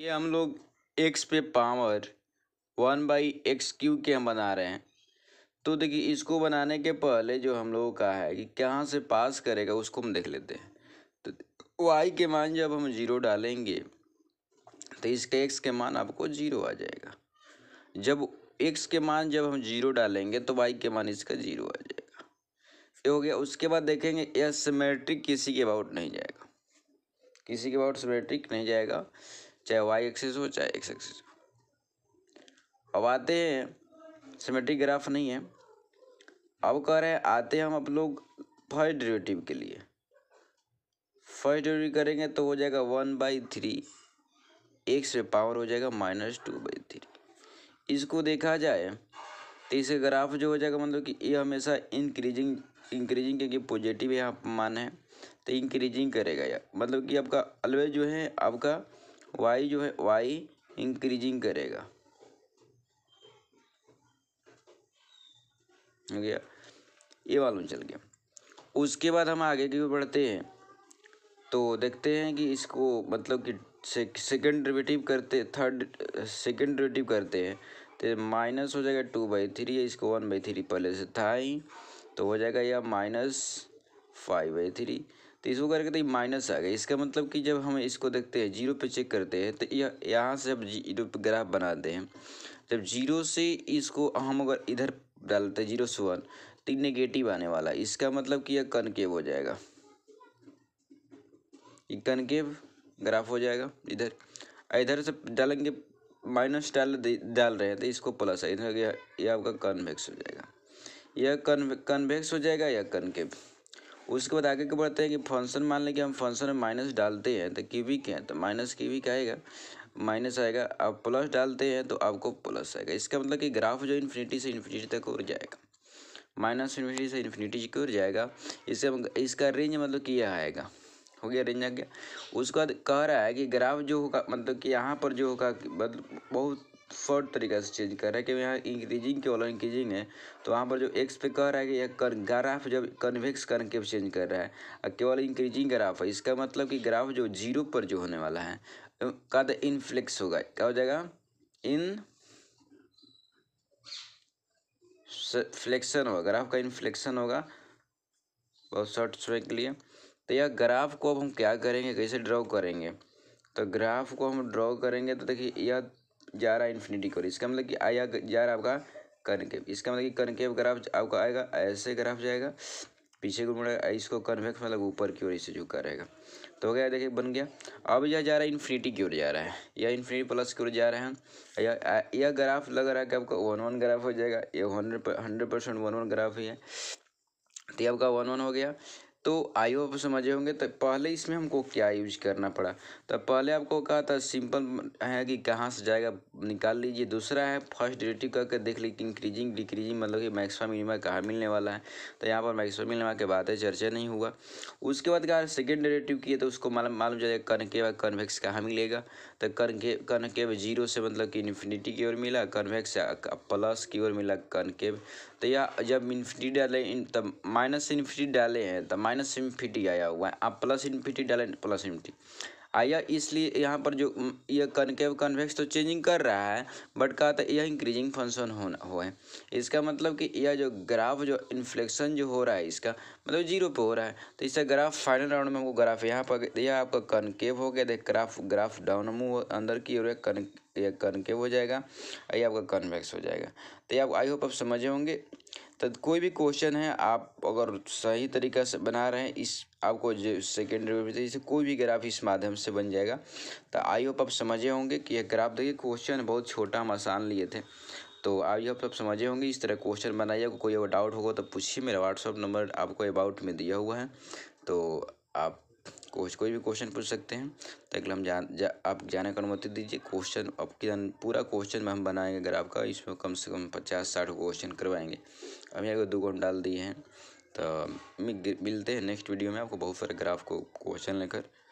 ये हम लोग एक्स पे power one by x cube के हम बना रहे हैं तो देखिए इसको बनाने के पहले जो हम लोगों का है कि कहाँ से पास करेगा उसको हम देख लेते हैं तो वाई के मान जब हम जीरो डालेंगे तो इसके एक्स के मान आपको जीरो आ जाएगा जब एक्स के मान जब हम जीरो डालेंगे तो वाई के मान इसका जीरो आ जाएगा ये हो गया उसके बाद देखेंगे यह सिमेट्रिक किसी के अबाउट नहीं जाएगा किसी के अबाउट सिमेट्रिक नहीं जाएगा चाहे वाई एक्सिस हो चाहे एक्स एक्सिस हो अब आते हैं सिमेट्रिक ग्राफ नहीं है अब कह रहे हैं आते हैं हम अब लोग फर्स्ट डेरिवेटिव के लिए फर्स्ट डेरिवेटिव करेंगे तो हो जाएगा वन बाई थ्री एक्स से पावर हो जाएगा माइनस टू बाई थ्री इसको देखा जाए तो इसे ग्राफ जो हो जाएगा मतलब कि ये हमेशा इंक्रीजिंग इंक्रीजिंग क्योंकि पॉजिटिव यहाँ मान है तो इंक्रीजिंग करेगा यार मतलब कि आपका अलवेज जो है आपका वाई जो है वाई इंक्रीजिंग करेगा हो गया ये मालूम चल गया उसके बाद हम आगे की बढ़ते हैं तो देखते हैं कि इसको मतलब कि सेकेंड डेरिवेटिव करते थर्ड सेकेंड डेरिवेटिव करते हैं तो माइनस हो जाएगा टू बाई थ्री इसको वन बाई थ्री पहले से था ही तो हो जाएगा यह माइनस फाइव बाई थ्री तो इसको करके तो ये माइनस आ गया इसका मतलब कि जब हम इसको देखते हैं जीरो पे चेक करते हैं तो यह यहाँ से अब जीरो पे ग्राफ बनाते हैं जब जीरो से इसको हम अगर इधर डालते हैं जीरो से वन तो नेगेटिव आने वाला है इसका मतलब कि यह कनकेव हो जाएगा ये कनकेव ग्राफ हो जाएगा इधर इधर से डालेंगे माइनस डाल डाल रहे हैं तो इसको प्लस है इधर यह आपका कन्वेक्स हो जाएगा यह कन्वे कन्वेक्स हो जाएगा या कनकेव उसके बाद आगे क्या बढ़ते हैं कि फंक्शन मान लें कि हम फंक्शन में माइनस डालते हैं तो कीवी के हैं तो माइनस की का आएगा माइनस आएगा आप प्लस डालते हैं तो आपको प्लस आएगा इसका मतलब कि ग्राफ जो इन्फिनिटी से इन्फिनिटी तक उड़ जाएगा माइनस इन्फिनिटी से इन्फिनिटी की ओर जाएगा इससे इसका रेंज मतलब कि यह आएगा हो गया रेंज आ गया उसके बाद कह रहा है कि ग्राफ जो होगा मतलब कि यहाँ पर जो होगा मतलब बहुत शॉर्ट तरीका से चेंज कर रहा है कि यहाँ इंक्रीजिंग के वाला इंक्रीजिंग है तो वहाँ पर जो एक्स पे कह रहा है कि यह कर ग्राफ जब कन्वेक्स करके चेंज कर रहा है और केवल इंक्रीजिंग ग्राफ है इसका मतलब कि ग्राफ जो जीरो पर जो होने वाला है का तो इनफ्लिक्स होगा क्या हो जाएगा इन फ्लेक्शन होगा ग्राफ का इनफ्लेक्शन होगा बहुत शॉर्ट समय के लिए तो यह ग्राफ को अब हम क्या करेंगे कैसे ड्रॉ करेंगे तो ग्राफ को हम ड्रॉ करेंगे तो देखिए यह जा रहा है इन्फिनिटी कोर इसका मतलब कि आया जा रहा आपका कनकेव इसका मतलब कि कनकेव ग्राफ आपका आएगा ऐसे ग्राफ जाएगा पीछे को मुड़ेगा इसको कन्वेक्स मतलब ऊपर की ओर इसे झुका रहेगा तो हो गया देखिए बन गया अब यह जा रहा है इन्फिनिटी की ओर जा रहा है या इन्फिनिटी प्लस की ओर जा रहे हैं या यह ग्राफ लग रहा है कि आपका वन वन ग्राफ हो जाएगा ये hundred hundred percent one one graph ही है तो आपका वन वन हो गया तो आई होप समझे होंगे तो पहले इसमें हमको क्या यूज करना पड़ा तो पहले आपको कहा था सिंपल है कि कहाँ से जाएगा निकाल लीजिए दूसरा है फर्स्ट डेरेटिव करके देख लीजिए इंक्रीजिंग डिक्रीजिंग मतलब कि मैक्सिमम मिनिमा कहाँ मिलने वाला है तो यहाँ पर मैक्सिमम मिनिमा के है तो चर्चा नहीं हुआ उसके बाद कहा सेकेंड डेटिव किए तो उसको मालूम मालूम जाएगा कनकेव कन्वेक्स कहाँ मिलेगा तो कनके कनकेव जीरो से मतलब कि इन्फिनिटी की ओर मिला कन्वेक्स प्लस की ओर मिला कनकेव तो या जब इन्फिनिटी डाले तब माइनस इन्फिनिटी डाले हैं तब तो माइनस इन्फिटी आया हुआ है आप प्लस इन्फिटी डालें प्लस इन्फिटी आया इसलिए यहाँ पर जो ये कनकेव कन्वेक्स तो चेंजिंग कर रहा है बट कहा था यह इंक्रीजिंग फंक्शन होना हो है इसका मतलब कि यह जो ग्राफ जो इन्फ्लेक्शन जो हो रहा है इसका मतलब जीरो पे हो रहा है तो इसका ग्राफ फाइनल राउंड में हमको ग्राफ यहाँ पर यह आपका कनकेव हो गया देख ग्राफ ग्राफ डाउन अंदर की ओर कन यह कनकेव हो जाएगा यह आपका कन्वेक्स हो जाएगा तो ये आप आई होप आप समझे होंगे तो कोई भी क्वेश्चन है आप अगर सही तरीका से बना रहे हैं इस आपको जो सेकेंडरी में जैसे कोई भी ग्राफ इस माध्यम से बन जाएगा तो आई होप आप समझे होंगे कि यह ग्राफ देखिए क्वेश्चन बहुत छोटा हम आसान लिए थे तो आई होप आप समझे होंगे इस तरह क्वेश्चन बनाइए कोई अगर डाउट होगा तो पूछिए मेरा व्हाट्सअप नंबर आपको अबाउट में दिया हुआ है तो आप कोच कोई भी क्वेश्चन पूछ सकते हैं तो अगला हम जान जा, आप जाने की अनुमति दीजिए क्वेश्चन आपकी जान पूरा क्वेश्चन में हम बनाएंगे अगर आपका इसमें कम से कम पचास साठ क्वेश्चन करवाएंगे अभी अगर दो घंटे डाल दिए हैं तो मिलते हैं नेक्स्ट वीडियो में आपको बहुत सारे ग्राफ को क्वेश्चन लेकर